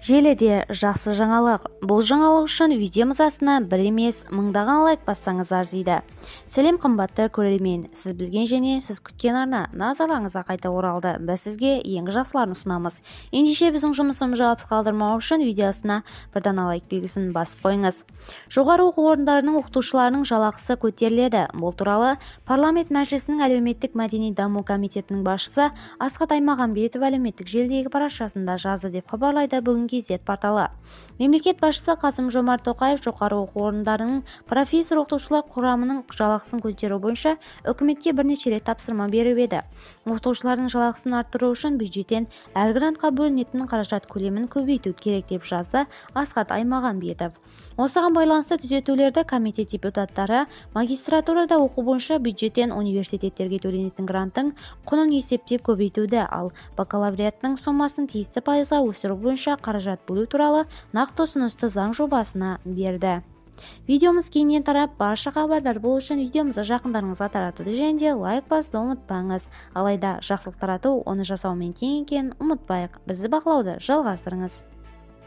желіде жақсы жаңалық бұл жаңалық үшін видеомыз астына бір емес мыңдаған лайк бассаңыз арзиды сәлем қымбатты көрермен сіз білген және сіз күткен арна назарларыңызға қайта оралды біз сізге ең жақсыларын ұсынамыз ендеше біздің жұмысымыз жауапсыз қалдырмау үшін видеосына бір дана лайк белгісін басып қойыңыз жоғары оқу орындарының оқытушыларының жалақысы көтеріледі бұл туралы парламент мәжілісінің әлеуметтік мәдени даму комитетінің басшысы асхат аймағамбетов әлеуметтік желідегі парақшасында жазды деп хабарлайды бүгін kz порталы мемлекет басшысы қасым жомарт тоқаев жоғары оқу орындарының профессор оқытушылар құрамының жалақысын көтеру бойынша үкіметке бірнеше рет тапсырма беріп еді оқытушылардың жалақысын арттыру үшін бюджеттен әр грантқа бөлінетін қаражат көлемін көбейту керек деп жазды асхат аймағамбетов осыған байланысты түзетулерді комитет депутаттары магистратурада оқу бойынша бюджеттен университеттерге төленетін гранттың құнын есептеп көбейтуді ал бакалавриаттың сомасын тиісті пайызға өсіру бойынша қара қаражат бөлу туралы нақты ұсынысты заң жобасына берді видеомыз кеңінен тарап барша хабардар болу үшін видеомызды жақындарыңызға таратуды және де лайк басуды ұмытпаңыз алайда жақсылық тарату оны жасаумен тең екенін ұмытпайық бізді бақылауды жалғастырыңыз